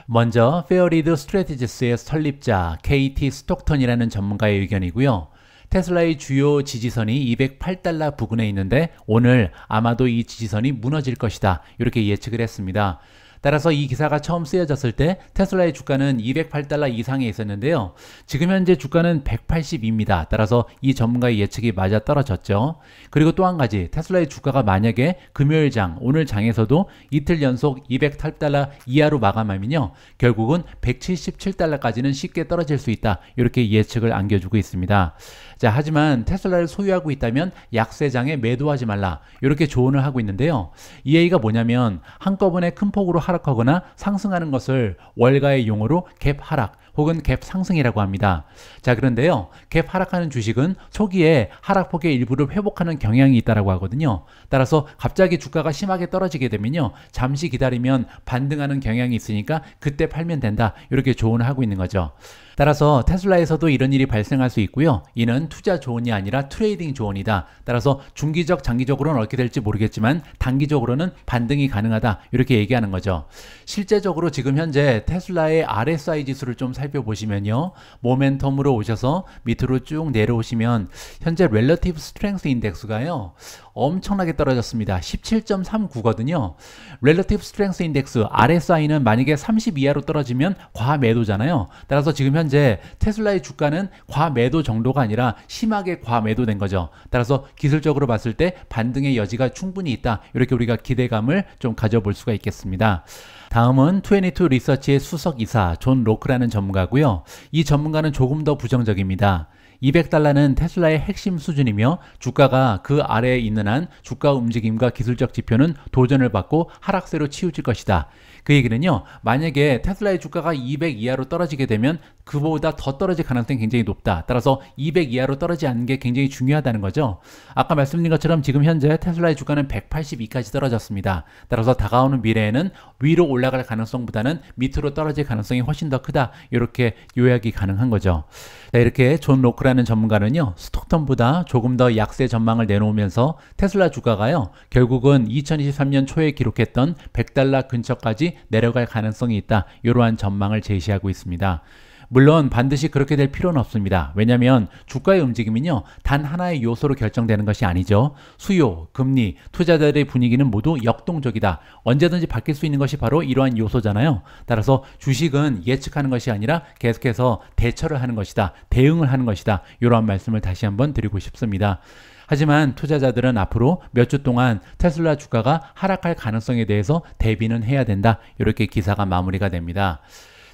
먼저 페어리드 스트레티지스의 설립자 KT 스톡턴이라는 전문가의 의견이고요. 테슬라의 주요 지지선이 208달러 부근에 있는데 오늘 아마도 이 지지선이 무너질 것이다. 이렇게 예측을 했습니다. 따라서 이 기사가 처음 쓰여졌을 때 테슬라의 주가는 208달러 이상에 있었는데요. 지금 현재 주가는 180입니다. 따라서 이 전문가의 예측이 맞아 떨어졌죠. 그리고 또 한 가지 테슬라의 주가가 만약에 금요일 장, 오늘 장에서도 이틀 연속 208달러 이하로 마감하면요. 결국은 177달러까지는 쉽게 떨어질 수 있다. 이렇게 예측을 안겨주고 있습니다. 자, 하지만 테슬라를 소유하고 있다면 약세장에 매도하지 말라. 이렇게 조언을 하고 있는데요. 이 얘기가 뭐냐면 한꺼번에 큰 폭으로 하락하거나 상승하는 것을 월가의 용어로 갭 하락 혹은 갭 상승이라고 합니다. 자, 그런데요. 갭 하락하는 주식은 초기에 하락폭의 일부를 회복하는 경향이 있다라고 하거든요. 따라서 갑자기 주가가 심하게 떨어지게 되면요. 잠시 기다리면 반등하는 경향이 있으니까 그때 팔면 된다. 이렇게 조언을 하고 있는 거죠. 따라서 테슬라에서도 이런 일이 발생할 수 있고요. 이는 투자 조언이 아니라 트레이딩 조언이다. 따라서 중기적, 장기적으로는 어떻게 될지 모르겠지만 단기적으로는 반등이 가능하다. 이렇게 얘기하는 거죠. 실제적으로 지금 현재 테슬라의 RSI 지수를 좀 살펴보시면요. 모멘텀으로 오셔서 밑으로 쭉 내려오시면 현재 렐러티브 스트렝스 인덱스가요. 엄청나게 떨어졌습니다. 17.39거든요. Relative Strength Index, RSI는 만약에 30 이하로 떨어지면 과매도잖아요. 따라서 지금 현재 테슬라의 주가는 과매도 정도가 아니라 심하게 과매도된 거죠. 따라서 기술적으로 봤을 때 반등의 여지가 충분히 있다. 이렇게 우리가 기대감을 좀 가져볼 수가 있겠습니다. 다음은 22 리서치의 수석 이사 존 로크라는 전문가고요. 이 전문가는 조금 더 부정적입니다. 200달러는 테슬라의 핵심 수준이며 주가가 그 아래에 있는 한 주가 움직임과 기술적 지표는 도전을 받고 하락세로 치우칠 것이다. 그 얘기는요. 만약에 테슬라의 주가가 200 이하로 떨어지게 되면 그보다 더 떨어질 가능성이 굉장히 높다. 따라서 200 이하로 떨어지지 않는 게 굉장히 중요하다는 거죠. 아까 말씀드린 것처럼 지금 현재 테슬라의 주가는 182까지 떨어졌습니다. 따라서 다가오는 미래에는 위로 올라갈 가능성보다는 밑으로 떨어질 가능성이 훨씬 더 크다. 이렇게 요약이 가능한 거죠. 자, 이렇게 존 로크라는 전문가는요. 스톡턴보다 조금 더 약세 전망을 내놓으면서 테슬라 주가가요. 결국은 2023년 초에 기록했던 100달러 근처까지 내려갈 가능성이 있다. 이러한 전망을 제시하고 있습니다. 물론 반드시 그렇게 될 필요는 없습니다. 왜냐하면 주가의 움직임은요. 단 하나의 요소로 결정되는 것이 아니죠. 수요, 금리, 투자자들의 분위기는 모두 역동적이다. 언제든지 바뀔 수 있는 것이 바로 이러한 요소잖아요. 따라서 주식은 예측하는 것이 아니라 계속해서 대처를 하는 것이다. 대응을 하는 것이다. 이러한 말씀을 다시 한번 드리고 싶습니다. 하지만 투자자들은 앞으로 몇 주 동안 테슬라 주가가 하락할 가능성에 대해서 대비는 해야 된다. 이렇게 기사가 마무리가 됩니다.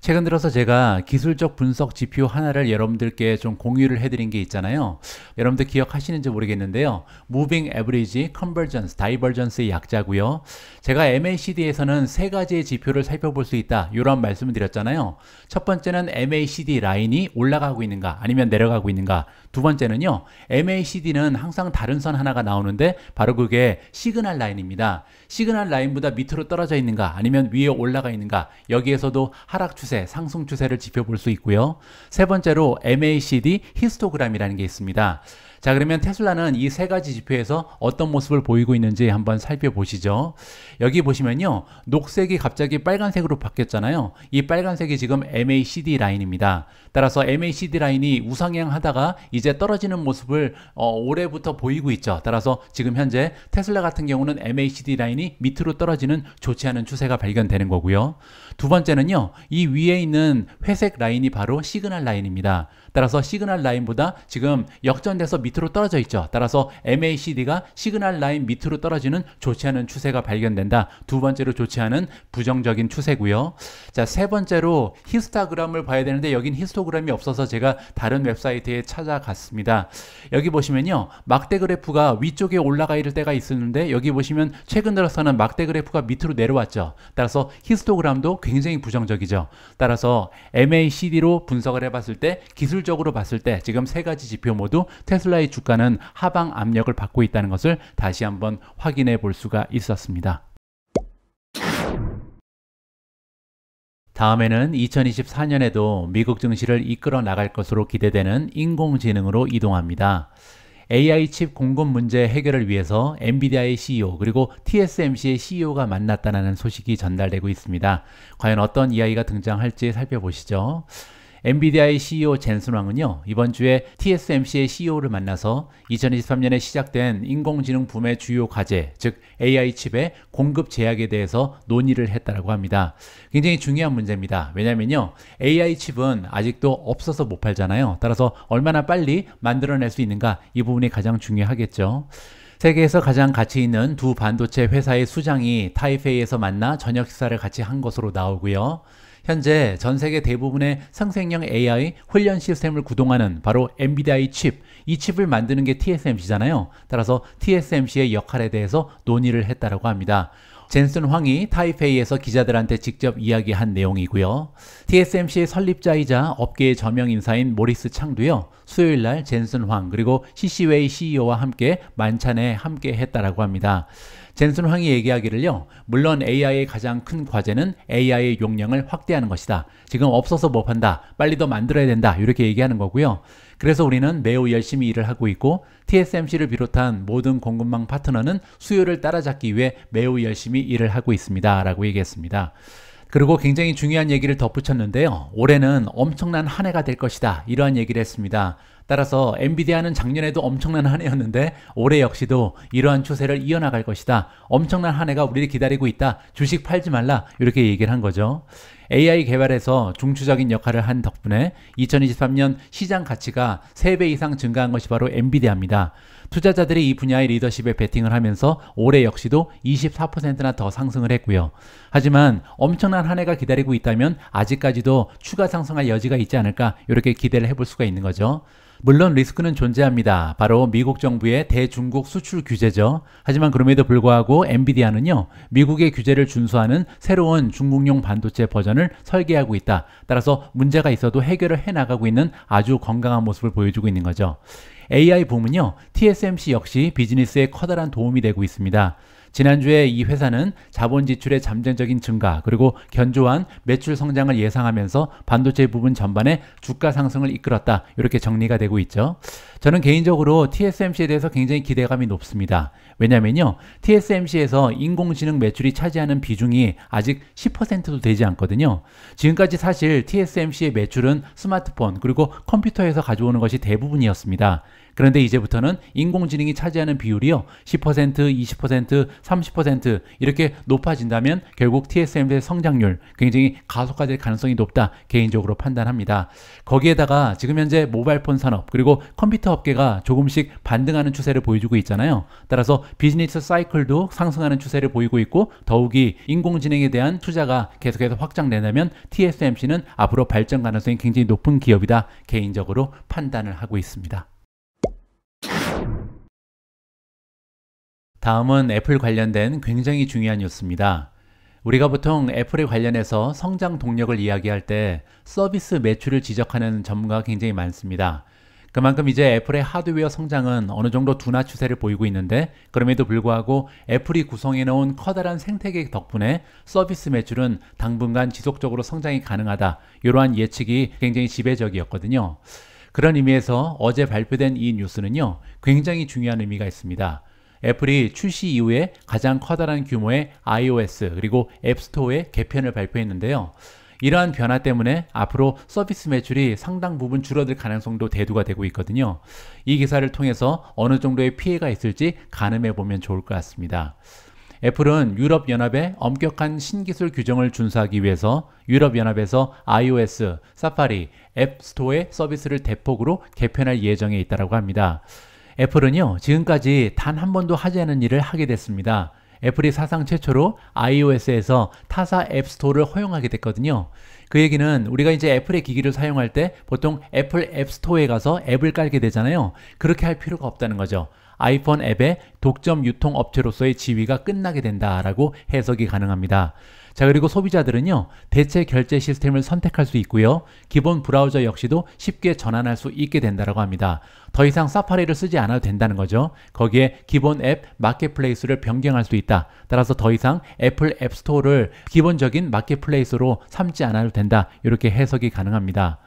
최근 들어서 제가 기술적 분석 지표 하나를 여러분들께 좀 공유를 해드린 게 있잖아요. 여러분들 기억하시는지 모르겠는데요. Moving Average, Convergence, Divergence의 약자고요. 제가 MACD에서는 세 가지의 지표를 살펴볼 수 있다. 이런 말씀을 드렸잖아요. 첫 번째는 MACD 라인이 올라가고 있는가 아니면 내려가고 있는가 두 번째는요. MACD는 항상 다른 선 하나가 나오는데 바로 그게 시그널 라인입니다. 시그널 라인보다 밑으로 떨어져 있는가 아니면 위에 올라가 있는가 여기에서도 하락 추세 추세, 상승 추세를 지켜볼 수 있고요. 세 번째로 MACD 히스토그램이라는 게 있습니다. 자, 그러면 테슬라는 이 세 가지 지표에서 어떤 모습을 보이고 있는지 한번 살펴보시죠. 여기 보시면요. 녹색이 갑자기 빨간색으로 바뀌었잖아요. 이 빨간색이 지금 MACD 라인입니다. 따라서 MACD 라인이 우상향 하다가 이제 떨어지는 모습을 어, 올해부터 보이고 있죠. 따라서 지금 현재 테슬라 같은 경우는 MACD 라인이 밑으로 떨어지는 좋지 않은 추세가 발견되는 거고요. 두 번째는요. 이 위에 있는 회색 라인이 바로 시그널 라인입니다. 따라서 시그널 라인보다 지금 역전돼서 밑으로 떨어져 있죠. 따라서 MACD가 시그널 라인 밑으로 떨어지는 좋지 않은 추세가 발견된다. 두 번째로 좋지 않은 부정적인 추세고요. 자, 세 번째로 히스타그램을 봐야 되는데 여긴 히스토그램이 없어서 제가 다른 웹사이트에 찾아갔습니다. 여기 보시면요. 막대 그래프가 위쪽에 올라가 있을 때가 있었는데 여기 보시면 최근 들어서는 막대 그래프가 밑으로 내려왔죠. 따라서 히스토그램도 굉장히 부정적이죠. 따라서 MACD로 분석을 해봤을 때 기술 기술적으로 봤을 때 지금 세 가지 지표 모두 테슬라의 주가는 하방 압력을 받고 있다는 것을 다시 한번 확인해 볼 수가 있었습니다. 다음에는 2024년에도 미국 증시를 이끌어 나갈 것으로 기대되는 인공지능으로 이동합니다. AI 칩 공급 문제 해결을 위해서 엔비디아의 CEO 그리고 TSMC의 CEO가 만났다는 소식이 전달되고 있습니다. 과연 어떤 이야기가 등장할지 살펴보시죠. 엔비디아의 CEO 젠슨 왕은요, 이번 주에 TSMC의 CEO를 만나서 2023년에 시작된 인공지능 붐의 주요 과제, 즉 AI 칩의 공급 제약에 대해서 논의를 했다라고 합니다. 굉장히 중요한 문제입니다. 왜냐면요, AI 칩은 아직도 없어서 못 팔잖아요. 따라서 얼마나 빨리 만들어낼 수 있는가 이 부분이 가장 중요하겠죠. 세계에서 가장 가치 있는 두 반도체 회사의 수장이 타이페이에서 만나 저녁 식사를 같이 한 것으로 나오고요. 현재 전 세계 대부분의 상생형 AI 훈련 시스템을 구동하는 바로 엔비디아의 칩, 이 칩을 만드는 게 TSMC잖아요. 따라서 TSMC의 역할에 대해서 논의를 했다라고 합니다. 젠슨 황이 타이페이에서 기자들한테 직접 이야기한 내용이고요. TSMC의 설립자이자 업계의 저명 인사인 모리스 창도요. 수요일 날 젠슨 황 그리고 CC웨이 CEO와 함께 만찬에 함께 했다라고 합니다. 젠슨 황이 얘기하기를요. 물론 AI의 가장 큰 과제는 AI의 용량을 확대하는 것이다. 지금 없어서 못 뭐 판다. 빨리 더 만들어야 된다. 이렇게 얘기하는 거고요. 그래서 우리는 매우 열심히 일을 하고 있고 TSMC를 비롯한 모든 공급망 파트너는 수요를 따라잡기 위해 매우 열심히 일을 하고 있습니다. 라고 얘기했습니다. 그리고 굉장히 중요한 얘기를 덧붙였는데요. 올해는 엄청난 한 해가 될 것이다. 이러한 얘기를 했습니다. 따라서 엔비디아는 작년에도 엄청난 한 해였는데 올해 역시도 이러한 추세를 이어나갈 것이다. 엄청난 한 해가 우리를 기다리고 있다. 주식 팔지 말라. 이렇게 얘기를 한 거죠. AI 개발에서 중추적인 역할을 한 덕분에 2023년 시장 가치가 3배 이상 증가한 것이 바로 엔비디아입니다. 투자자들이 이 분야의 리더십에 베팅을 하면서 올해 역시도 24%나 더 상승을 했고요. 하지만 엄청난 한 해가 기다리고 있다면 아직까지도 추가 상승할 여지가 있지 않을까 이렇게 기대를 해볼 수가 있는 거죠. 물론 리스크는 존재합니다. 바로 미국 정부의 대중국 수출 규제죠. 하지만 그럼에도 불구하고 엔비디아는요, 미국의 규제를 준수하는 새로운 중국용 반도체 버전을 설계하고 있다. 따라서 문제가 있어도 해결을 해 나가고 있는 아주 건강한 모습을 보여주고 있는 거죠. AI 붐은요, TSMC 역시 비즈니스에 커다란 도움이 되고 있습니다. 지난주에 이 회사는 자본 지출의 잠재적인 증가 그리고 견조한 매출 성장을 예상하면서 반도체 부분 전반에 주가 상승을 이끌었다. 이렇게 정리가 되고 있죠. 저는 개인적으로 TSMC에 대해서 굉장히 기대감이 높습니다. 왜냐면요. TSMC에서 인공지능 매출이 차지하는 비중이 아직 10%도 되지 않거든요. 지금까지 사실 TSMC의 매출은 스마트폰 그리고 컴퓨터에서 가져오는 것이 대부분이었습니다. 그런데 이제부터는 인공지능이 차지하는 비율이요. 10%, 20%, 30% 이렇게 높아진다면 결국 TSMC의 성장률 굉장히 가속화될 가능성이 높다. 개인적으로 판단합니다. 거기에다가 지금 현재 모바일폰 산업 그리고 컴퓨터 업계가 조금씩 반등하는 추세를 보여주고 있잖아요. 따라서 비즈니스 사이클도 상승하는 추세를 보이고 있고 더욱이 인공지능에 대한 투자가 계속해서 확장되다면 TSMC는 앞으로 발전 가능성이 굉장히 높은 기업이다. 개인적으로 판단을 하고 있습니다. 다음은 애플 관련된 굉장히 중요한 뉴스입니다. 우리가 보통 애플에 관련해서 성장 동력을 이야기할 때 서비스 매출을 지적하는 전문가가 굉장히 많습니다. 그만큼 이제 애플의 하드웨어 성장은 어느 정도 둔화 추세를 보이고 있는데 그럼에도 불구하고 애플이 구성해 놓은 커다란 생태계 덕분에 서비스 매출은 당분간 지속적으로 성장이 가능하다. 이러한 예측이 굉장히 지배적이었거든요. 그런 의미에서 어제 발표된 이 뉴스는요, 굉장히 중요한 의미가 있습니다. 애플이 출시 이후에 가장 커다란 규모의 iOS 그리고 앱스토어의 개편을 발표했는데요. 이러한 변화 때문에 앞으로 서비스 매출이 상당 부분 줄어들 가능성도 대두가 되고 있거든요. 이 기사를 통해서 어느 정도의 피해가 있을지 가늠해 보면 좋을 것 같습니다. 애플은 유럽연합에 엄격한 신기술 규정을 준수하기 위해서 유럽연합에서 iOS, 사파리, 앱스토어의 서비스를 대폭으로 개편할 예정에 있다고 합니다. 애플은요, 지금까지 단 한 번도 하지 않은 일을 하게 됐습니다. 애플이 사상 최초로 iOS에서 타사 앱스토어를 허용하게 됐거든요. 그 얘기는 우리가 이제 애플의 기기를 사용할 때 보통 애플 앱스토어에 가서 앱을 깔게 되잖아요. 그렇게 할 필요가 없다는 거죠. 아이폰 앱의 독점 유통 업체로서의 지위가 끝나게 된다라고 해석이 가능합니다. 자, 그리고 소비자들은요, 대체 결제 시스템을 선택할 수 있고요, 기본 브라우저 역시도 쉽게 전환할 수 있게 된다고 합니다. 더 이상 사파리를 쓰지 않아도 된다는 거죠. 거기에 기본 앱 마켓플레이스를 변경할 수 있다. 따라서 더 이상 애플 앱스토어를 기본적인 마켓플레이스로 삼지 않아도 된다. 이렇게 해석이 가능합니다.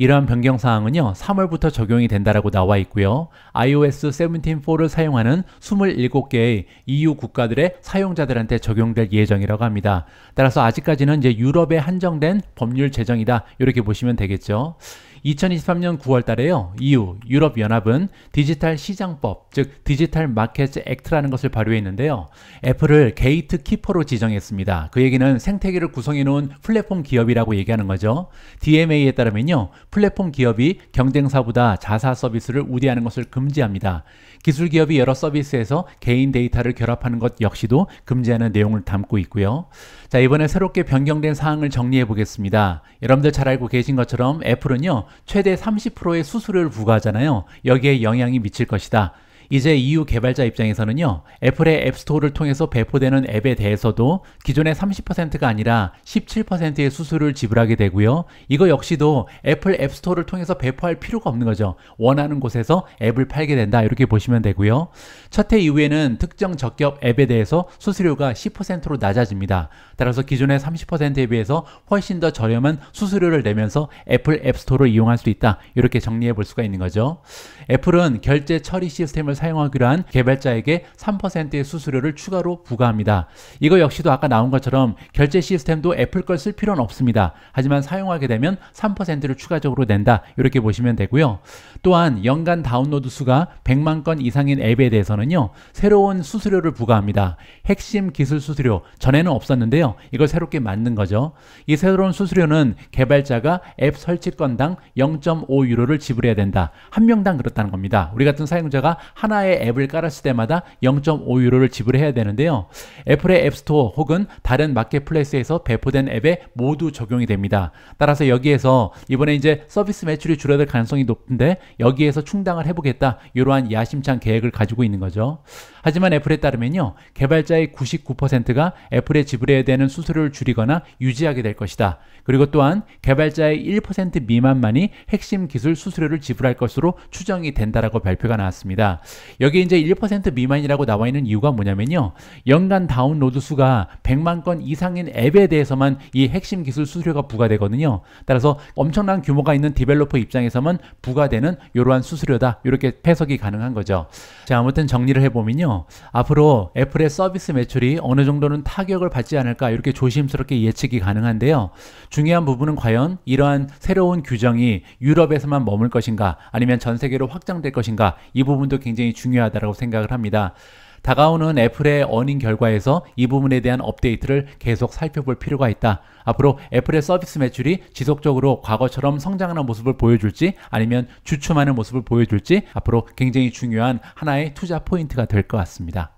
이러한 변경 사항은요. 3월부터 적용이 된다라고 나와 있고요. iOS 17.4를 사용하는 27개의 EU 국가들의 사용자들한테 적용될 예정이라고 합니다. 따라서 아직까지는 이제 유럽에 한정된 법률 제정이다. 이렇게 보시면 되겠죠. 2023년 9월 달에요. EU, 유럽연합은 디지털 시장법, 즉 디지털 마켓 액트라는 것을 발효했는데요. 애플을 게이트 키퍼로 지정했습니다. 그 얘기는 생태계를 구성해 놓은 플랫폼 기업이라고 얘기하는 거죠. DMA에 따르면요. 플랫폼 기업이 경쟁사보다 자사 서비스를 우대하는 것을 금지합니다. 기술 기업이 여러 서비스에서 개인 데이터를 결합하는 것 역시도 금지하는 내용을 담고 있고요. 자, 이번에 새롭게 변경된 사항을 정리해 보겠습니다. 여러분들 잘 알고 계신 것처럼 애플은요, 최대 30%의 수수료를 부과하잖아요. 여기에 영향이 미칠 것이다. 이제 EU 개발자 입장에서는요, 애플의 앱스토어를 통해서 배포되는 앱에 대해서도 기존의 30%가 아니라 17%의 수수료를 지불하게 되고요. 이거 역시도 애플 앱스토어를 통해서 배포할 필요가 없는 거죠. 원하는 곳에서 앱을 팔게 된다. 이렇게 보시면 되고요. 첫해 이후에는 특정 적격 앱에 대해서 수수료가 10%로 낮아집니다. 따라서 기존의 30%에 비해서 훨씬 더 저렴한 수수료를 내면서 애플 앱스토어를 이용할 수 있다. 이렇게 정리해 볼 수가 있는 거죠. 애플은 결제 처리 시스템을 사용하기로 한 개발자에게 3%의 수수료를 추가로 부과합니다. 이거 역시도 아까 나온 것처럼 결제 시스템도 애플 걸 쓸 필요는 없습니다. 하지만 사용하게 되면 3%를 추가적으로 낸다. 이렇게 보시면 되고요. 또한 연간 다운로드 수가 100만 건 이상인 앱에 대해서는요. 새로운 수수료를 부과합니다. 핵심 기술 수수료 전에는 없었는데요. 이걸 새롭게 만든 거죠. 이 새로운 수수료는 개발자가 앱 설치 권당0.5 유로를 지불해야 된다. 한 명당 그렇다는 겁니다. 우리 같은 사용자가 한 하나의 앱을 깔았을 때마다 0.5유로를 지불해야 되는데요. 애플의 앱스토어 혹은 다른 마켓플레이스에서 배포된 앱에 모두 적용이 됩니다. 따라서 여기에서 이번에 이제 서비스 매출이 줄어들 가능성이 높은데 여기에서 충당을 해보겠다 이러한 야심찬 계획을 가지고 있는 거죠. 하지만 애플에 따르면요. 개발자의 99%가 애플에 지불해야 되는 수수료를 줄이거나 유지하게 될 것이다. 그리고 또한 개발자의 1% 미만만이 핵심 기술 수수료를 지불할 것으로 추정이 된다라고 발표가 나왔습니다. 여기 이제 1% 미만이라고 나와 있는 이유가 뭐냐면요. 연간 다운로드 수가 100만 건 이상인 앱에 대해서만 이 핵심 기술 수수료가 부과되거든요. 따라서 엄청난 규모가 있는 디벨로퍼 입장에서만 부과되는 이러한 수수료다. 이렇게 해석이 가능한 거죠. 자, 아무튼 정리를 해보면요. 때문에요. 앞으로 애플의 서비스 매출이 어느 정도는 타격을 받지 않을까 이렇게 조심스럽게 예측이 가능한데요. 중요한 부분은 과연 이러한 새로운 규정이 유럽에서만 머물 것인가 아니면 전 세계로 확장될 것인가 이 부분도 굉장히 중요하다고 생각을 합니다. 다가오는 애플의 어닝 결과에서 이 부분에 대한 업데이트를 계속 살펴볼 필요가 있다. 앞으로 애플의 서비스 매출이 지속적으로 과거처럼 성장하는 모습을 보여줄지 아니면 주춤하는 모습을 보여줄지 앞으로 굉장히 중요한 하나의 투자 포인트가 될 것 같습니다.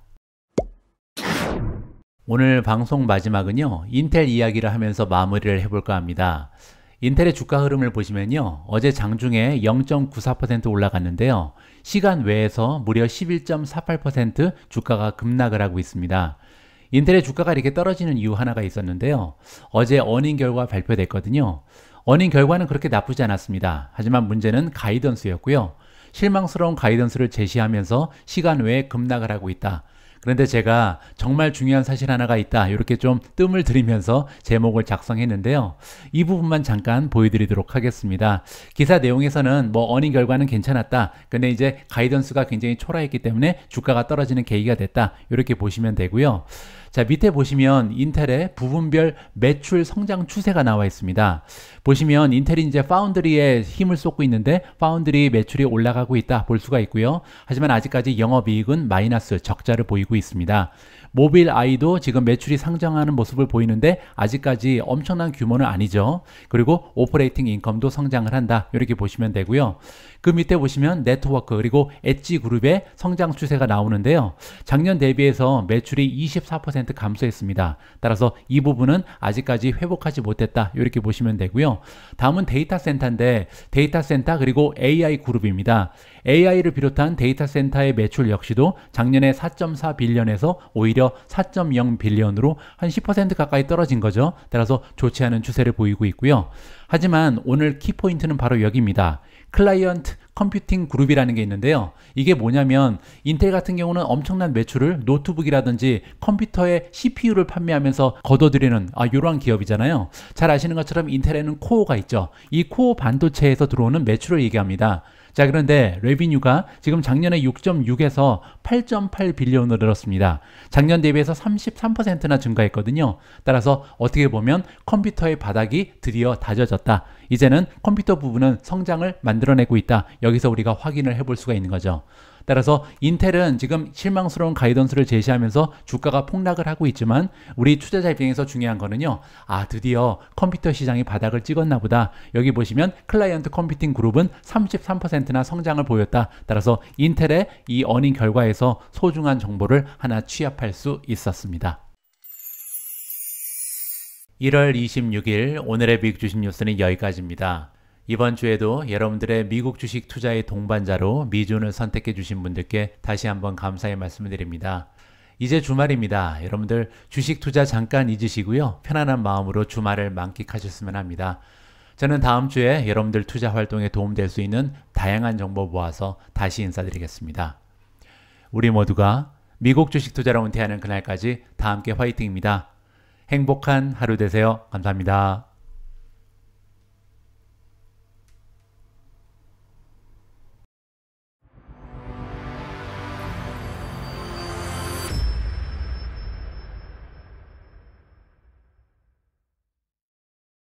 오늘 방송 마지막은요. 인텔 이야기를 하면서 마무리를 해볼까 합니다. 인텔의 주가 흐름을 보시면요. 어제 장중에 0.94% 올라갔는데요. 시간 외에서 무려 11.48% 주가가 급락을 하고 있습니다. 인텔의 주가가 이렇게 떨어지는 이유 하나가 있었는데요. 어제 어닝 결과 발표됐거든요. 어닝 결과는 그렇게 나쁘지 않았습니다. 하지만 문제는 가이던스였고요. 실망스러운 가이던스를 제시하면서 시간 외에 급락을 하고 있다. 그런데 제가 정말 중요한 사실 하나가 있다. 이렇게 좀 뜸을 들이면서 제목을 작성했는데요. 이 부분만 잠깐 보여드리도록 하겠습니다. 기사 내용에서는 뭐 어닝 결과는 괜찮았다. 근데 이제 가이던스가 굉장히 초라했기 때문에 주가가 떨어지는 계기가 됐다. 이렇게 보시면 되고요. 자, 밑에 보시면 인텔의 부분별 매출 성장 추세가 나와 있습니다. 보시면 인텔이 이제 파운드리에 힘을 쏟고 있는데 파운드리 매출이 올라가고 있다 볼 수가 있고요. 하지만 아직까지 영업이익은 마이너스 적자를 보이고 있습니다. 모빌 아이도 지금 매출이 상장하는 모습을 보이는데 아직까지 엄청난 규모는 아니죠. 그리고 오퍼레이팅 인컴도 성장을 한다. 이렇게 보시면 되고요. 그 밑에 보시면 네트워크 그리고 엣지 그룹의 성장 추세가 나오는데요. 작년 대비해서 매출이 24% 감소했습니다. 따라서 이 부분은 아직까지 회복하지 못했다. 이렇게 보시면 되고요. 다음은 데이터 센터인데 데이터 센터 그리고 AI 그룹입니다. AI를 비롯한 데이터 센터의 매출 역시도 작년에 4.4 빌리언에서 오히려 무려 4.0 빌리언으로 한 10% 가까이 떨어진 거죠. 따라서 좋지 않은 추세를 보이고 있고요. 하지만 오늘 키포인트는 바로 여기입니다. 클라이언트 컴퓨팅 그룹이라는 게 있는데요. 이게 뭐냐면 인텔 같은 경우는 엄청난 매출을 노트북이라든지 컴퓨터의 CPU를 판매하면서 거둬들이는 아, 이러한 기업이잖아요. 잘 아시는 것처럼 인텔에는 코어가 있죠. 이 코어 반도체에서 들어오는 매출을 얘기합니다. 자, 그런데 레비뉴가 지금 작년에 6.6에서 8.8빌리온으로 늘었습니다. 작년 대비해서 33%나 증가했거든요. 따라서 어떻게 보면 컴퓨터의 바닥이 드디어 다져졌다. 이제는 컴퓨터 부분은 성장을 만들어내고 있다. 여기서 우리가 확인을 해볼 수가 있는 거죠. 따라서 인텔은 지금 실망스러운 가이던스를 제시하면서 주가가 폭락을 하고 있지만 우리 투자자 입장에서 중요한 거는요. 아 드디어 컴퓨터 시장이 바닥을 찍었나 보다. 여기 보시면 클라이언트 컴퓨팅 그룹은 33%나 성장을 보였다. 따라서 인텔의 이 어닝 결과에서 소중한 정보를 하나 취합할 수 있었습니다. 1월 26일 오늘의 빅 주식 뉴스는 여기까지입니다. 이번 주에도 여러분들의 미국 주식 투자의 동반자로 미준을 선택해 주신 분들께 다시 한번 감사의 말씀을 드립니다. 이제 주말입니다. 여러분들 주식 투자 잠깐 잊으시고요. 편안한 마음으로 주말을 만끽하셨으면 합니다. 저는 다음 주에 여러분들 투자 활동에 도움될 수 있는 다양한 정보 모아서 다시 인사드리겠습니다. 우리 모두가 미국 주식 투자로 은퇴하는 그날까지 다 함께 화이팅입니다. 행복한 하루 되세요. 감사합니다.